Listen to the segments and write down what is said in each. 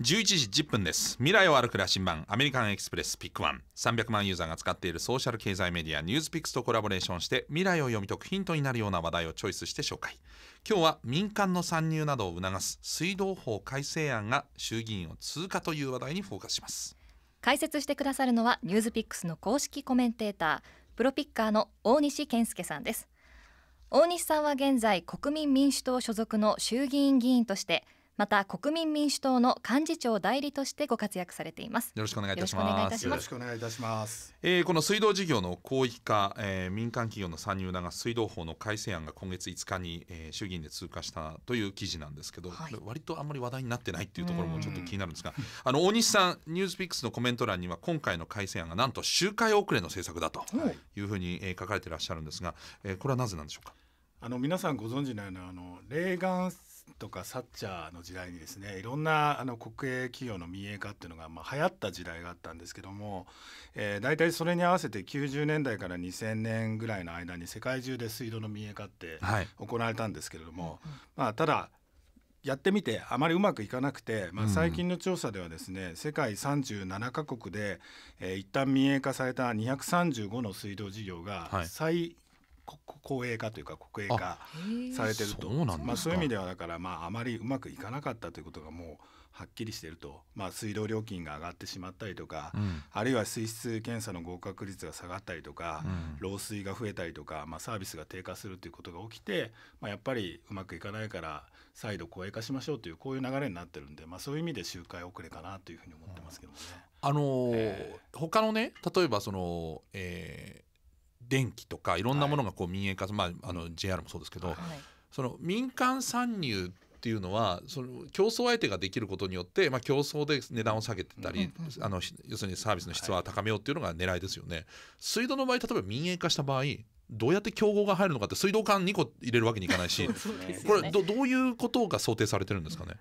11時10分です未来を歩く羅針盤アメリカンエクスプレスピックワン300万ユーザーが使っているソーシャル経済メディアニュースピックスとコラボレーションして未来を読み解くヒントになるような話題をチョイスして紹介今日は民間の参入などを促す水道法改正案が衆議院を通過という話題にフォーカスします解説してくださるのはニュースピックスの公式コメンテータープロピッカーの大西健介さんです大西さんは現在国民民主党所属の衆議院議員としてまた国民民主党の幹事長代理としてご活躍されていますよろしくお願いいたしますよろしくお願いいたしますえー、この水道事業の広域化、えー、民間企業の参入なす水道法の改正案が今月5日に、えー、衆議院で通過したという記事なんですけど、はい、割とあんまり話題になってないっていうところもちょっと気になるんですがあの大西さんニュースピックスのコメント欄には今回の改正案がなんと周回遅れの政策だというふうに、えー、書かれていらっしゃるんですが、えー、これはなぜなんでしょうかあの皆さんご存知のようなあのレーガンとかサッチャーの時代にですねいろんなあの国営企業の民営化っていうのがまあ流行った時代があったんですけども、えー、大体それに合わせて90年代から2000年ぐらいの間に世界中で水道の民営化って行われたんですけれども、はい、まあ、ただやってみてあまりうまくいかなくて、まあ、最近の調査ではですね、うん、世界37カ国で、えー、一旦民営化された235の水道事業が再公営化というか国営化されてるとまあ、そういう意味ではだからまああまりうまくいかなかったということがもうはっきりしてると、まあ、水道料金が上がってしまったりとか、うん、あるいは水質検査の合格率が下がったりとか、うん、漏水が増えたりとか、まあ、サービスが低下するということが起きて、まあ、やっぱりうまくいかないから再度公営化しましょうというこういう流れになってるんで、まあ、そういう意味で周回遅れかなというふうに思ってますけどね。うん、あのーえー、他のね例えばその、えー電気とかいろんなものがこう民営化、まあ、あの JR もそうですけど、その民間参入っていうのはその競争相手ができることによって、まあ、競争で値段を下げてたり、あの要するにサービスの質は高めようっていうのが狙いですよね。水道の場合例えば民営化した場合どうやって競合が入るのかって水道管2個入れるわけにいかないし、これどういうことが想定されてるんですかね。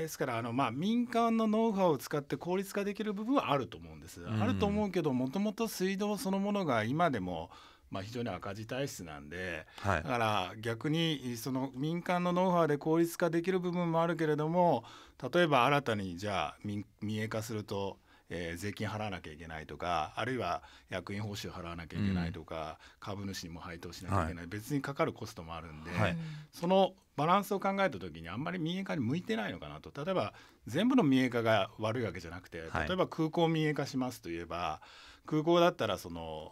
ですからあの、まあ、民間のノウハウを使って効率化できる部分はあると思うんです。うん、あると思うけどもともと水道そのものが今でもまあ、非常に赤字体質なんで、はい、だから逆にその民間のノウハウで効率化できる部分もあるけれども例えば新たにじゃあ民営化するとえー、税金払わなきゃいけないとかあるいは役員報酬払わなきゃいけないとか、うん、株主にも配当しなきゃいけない、はい、別にかかるコストもあるんで、はい、そのバランスを考えた時にあんまり民営化に向いてないのかなと例えば全部の民営化が悪いわけじゃなくて例えば空港民営化しますといえば、はい、空港だったらその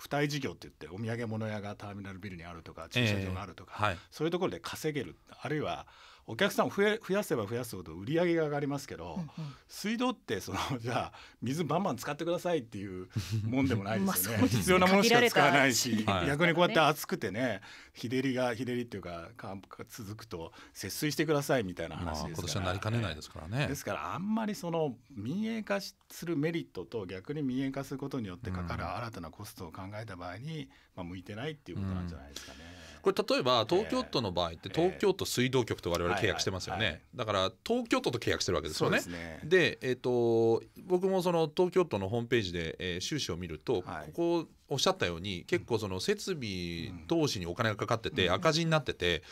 付帯事業っていってお土産物屋がターミナルビルにあるとか駐車場があるとか、えー、そういうところで稼げるあるいはお客さんえ増やせば増やすほど売り上げが上がりますけど、うんうん、水道ってその じゃあ水バンバン使ってくださいっていうも んでもないですよねね、必要なものしか使わないし、はい、逆にこうやって暑くてね日照りが日照りっていうか乾布が続くと節水してくださいみたいな話ですから、あ、なりかねないですからね、ですからあんまりその民営化するメリットと逆に民営化することによってかかる新たなコストを考えた場合に、まあ、向いてないっていうことなんじゃないですかね。うんこれ例えば東京都の場合って東京都水道局と我々契約してますよね、だから東京都と契約してるわけですよね。でえー、と僕もその東京都のホームページで、えー、収支を見ると、ここおっしゃったように結構その設備投資にお金がかかってて赤字になってて。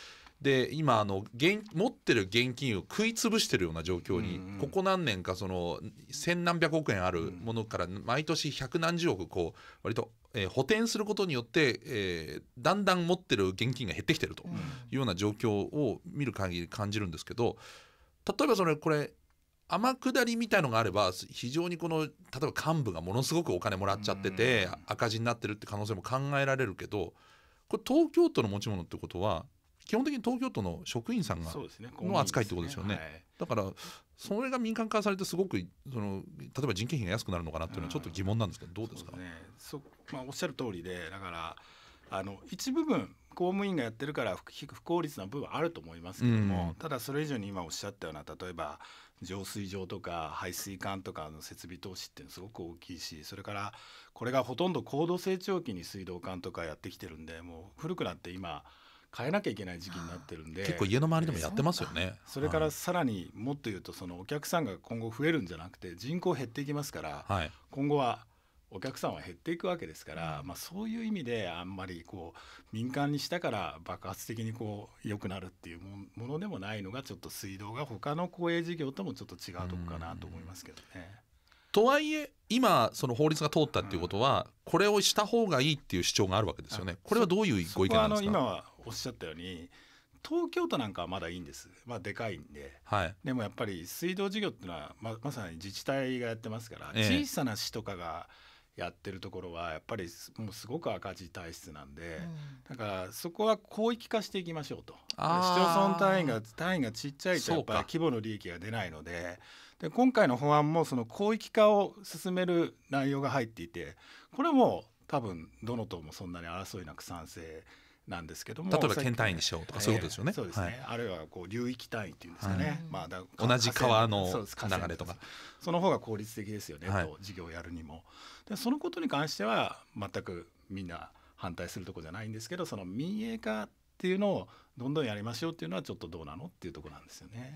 で今あの現持ってる現金を食い潰しているような状況に、ここ何年かその千何百億円あるものから毎年百何十億こう割とえー、補填することによって、えー、だんだん持ってる現金が減ってきてるというような状況を見る限り感じるんですけど例えばそれこれ天下りみたいのがあれば非常にこの例えば幹部がものすごくお金もらっちゃってて赤字になってるって可能性も考えられるけどこれ東京都の持ち物ってことは基本的に東京都の職員さんがの扱いってことですよね。ねねはい、だからそれが民間化されてすごくその例えば人件費が安くなるのかなっていうのはちょっと疑問なんですけどどうですか、ね、まあ、おっしゃる通りでだからあの一部分公務員がやってるから不効率な部分あると思いますけども、うん、ただそれ以上に今おっしゃったような例えば浄水場とか排水管とかの設備投資ってすごく大きいしそれからこれがほとんど高度成長期に水道管とかやってきてるんでもう古くなって今変えなきゃいけない時期になってるんで結構家の周りでもやってますよねそれからさらにもっと言うとそのお客さんが今後増えるんじゃなくて人口減っていきますから、はい、今後はお客さんは減っていくわけですから、まあ、そういう意味であんまりこう民間にしたから爆発的にこう良くなるっていうものでもないのがちょっと水道が他の公営事業ともちょっと違うとこかなと思いますけどね。とはいえ今その法律が通ったっていうことは、これをした方がいいっていう主張があるわけですよね。これはどういうご意見なんですか。今はおっしゃったように東京都なんかはまだいいんです、まあ、でかいんで、はい、でもやっぱり水道事業っていうのはままさに自治体がやってますから、小さな市とかが、やってるところはやっぱりもうすごく赤字体質なんで、うん、だからそこは広域化していきましょうと市町村単位が単位がちっちゃいとやっぱり規模の利益が出ないのでで今回の法案もその広域化を進める内容が入っていてこれも多分どの党もそんなに争いなく賛成なんですけども例えば県単位にしようとかそういうことですよね。そうですね、あるいはこう流域単位っていうんですかね、まあ、同じ川の流れとかその方が効率的ですよね、と事業をやるにも。でそのことに関しては全くみんな反対するとこじゃないんですけどその民営化っていうのをどんどんやりましょうっていうのはちょっとどうなのっていうとこなんですよね。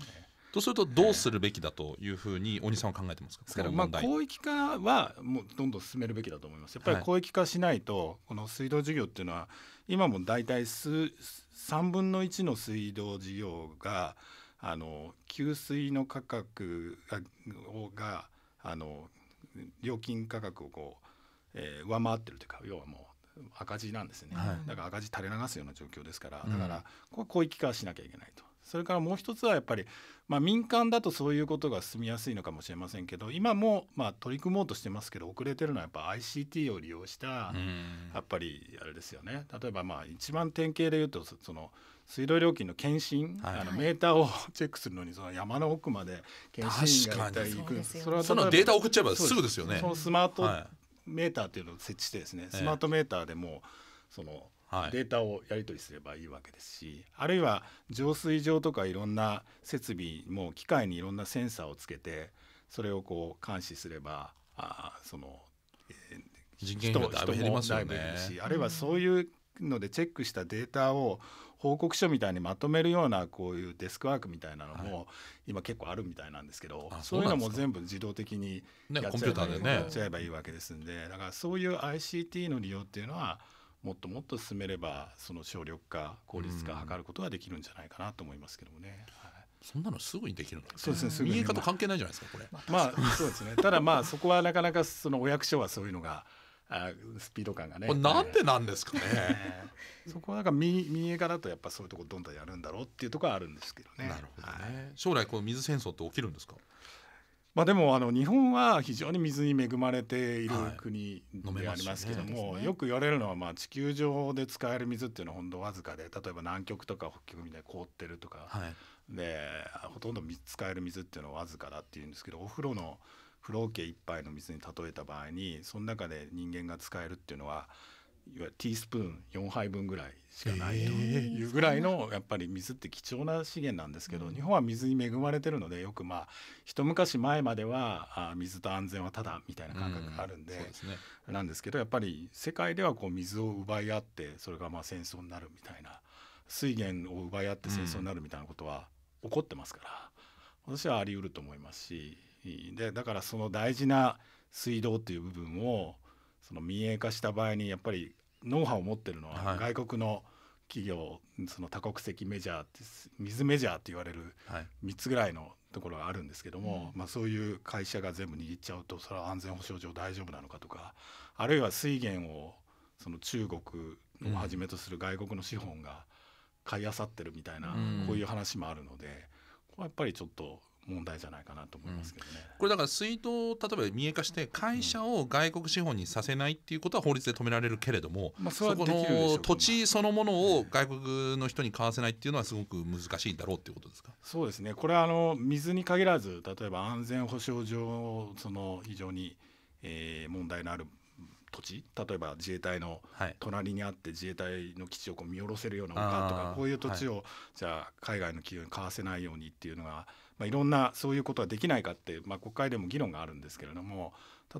とするとどうするべきだというふうに大西さんは考えてますか、えー、まあ広域化はもうどんどん進めるべきだと思います。やっぱり広域化しないとこの水道事業っていうのは今も大体数3分の1の水道事業があの給水の価格があの料金価格をこう、えー、上回ってるというか要はもう赤字なんですね、はい、だから赤字垂れ流すような状況ですからだからこれ広域化しなきゃいけないと。それからもう一つはやっぱり、まあ、民間だとそういうことが進みやすいのかもしれませんけど今もまあ取り組もうとしてますけど遅れてるのはやっぱ ICT を利用したやっぱりあれですよね例えばまあ一番典型で言うとその水道料金の検診、はい、あのメーターを チェックするのにその山の奥まで検診が行くそれはそのデータ送っちゃえばすぐですよね。そのスマートメーターっていうのを設置してですね、スマートメーターでもそのデータをやり取りすればいいわけですし、はい、あるいは浄水場とかいろんな設備も機械にいろんなセンサーをつけてそれをこう監視すればあその、えー、人件費もだいぶ減りますよね。あるいはそういうのでチェックしたデータを報告書みたいにまとめるようなこういうデスクワークみたいなのも今結構あるみたいなんですけど、そういうのも全部自動的にやっちゃえばいいわけですんでだからそういう ICT の利用っていうのはもっともっと進めればその省力化効率化を図ることができるんじゃないかなと思いますけどもね。はいそんなのすぐにできるのそうですね、すぐ見え方関係ないじゃないですか、これ。まあ、そうですね、ただまあ、そこはなかなか、そのお役所はそういうのが。あスピード感がね。なんでなんですかね。そこはなんか民民営化だとやっぱそういうとこどんどんやるんだろうっていうところはあるんですけどね。なるほどね。はい、将来こう水戦争って起きるんですか。まあ、でもあの日本は非常に水に恵まれている国でありますけども、よく言われるのはまあ地球上で使える水っていうのはほんわずかで例えば南極とか北極みたいに凍ってるとか、でほとんど使える水っていうのはわずかだっていうんですけどお風呂の風呂桶一杯の水に例えた場合にその中で人間が使えるっていうのはいわティースプーン4杯分ぐらいしかないというぐらいのやっぱり水って貴重な資源なんですけど、日本は水に恵まれてるのでよくまあ一昔前まではあ水と安全はただみたいな感覚があるんで,、なんですけどやっぱり世界ではこう水を奪い合ってそれがまあ戦争になるみたいな水源を奪い合って戦争になるみたいなことは起こってますから、私はあり得ると思いますしでだからその大事な水道っていう部分をその民営化した場合にやっぱりノウハウを持ってるのは外国の企業、その多国籍メジャーって水メジャーって言われる3つぐらいのところがあるんですけども、まあ、そういう会社が全部握っちゃうとそれは安全保障上大丈夫なのかとかあるいは水源をその中国をはじめとする外国の資本が買いあさってるみたいな、こういう話もあるのでこれはやっぱりちょっと問題じゃないかなと思いますけどね、うん、これだから水道例えば民営化して会社を外国資本にさせないっていうことは法律で止められるけれども、まあ、そこの土地そのものを外国の人に買わせないっていうのはすごく難しいんだろうっていうことですかそうですねこれはあの水に限らず例えば安全保障上その非常に、えー、問題のある土地例えば自衛隊の隣にあって自衛隊の基地をこう見下ろせるような丘とかこういう土地を、じゃあ海外の企業に買わせないようにっていうのが、まあ、いろんなそういうことはできないかって、まあ、国会でも議論があるんですけれども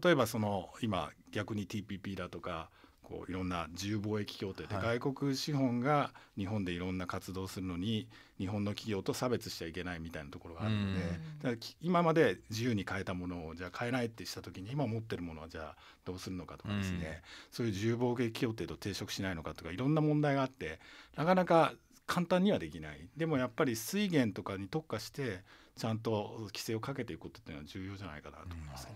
例えばその今逆に TPP だとかこういろんな自由貿易協定で、外国資本が日本でいろんな活動するのに日本の企業と差別しちゃいけないみたいなところがあるので今まで自由に変えたものをじゃあ変えないってした時に今持ってるものはじゃあどうするのかとかですね、そういう自由貿易協定と抵触しないのかとかいろんな問題があってなかなか簡単にはできない。でもやっぱり水源とかに特化してちゃんと規制をかけていくことっていうのは重要じゃないかなと思いますね。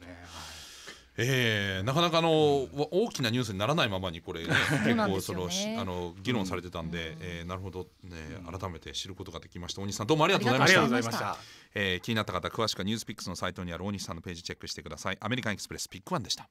えー、なかなかあの、うん、大きなニュースにならないままにこれ、ね、結 構その、ね、あの議論されてたんで、うん、えー、なるほど、ね、改めて知ることができました、大西さんどうもありがとうございましたあえ気になった方詳しくはニュースピックスのサイトにある大西さんのページチェックしてくださいアメリカンエクスプレスピックワンでした。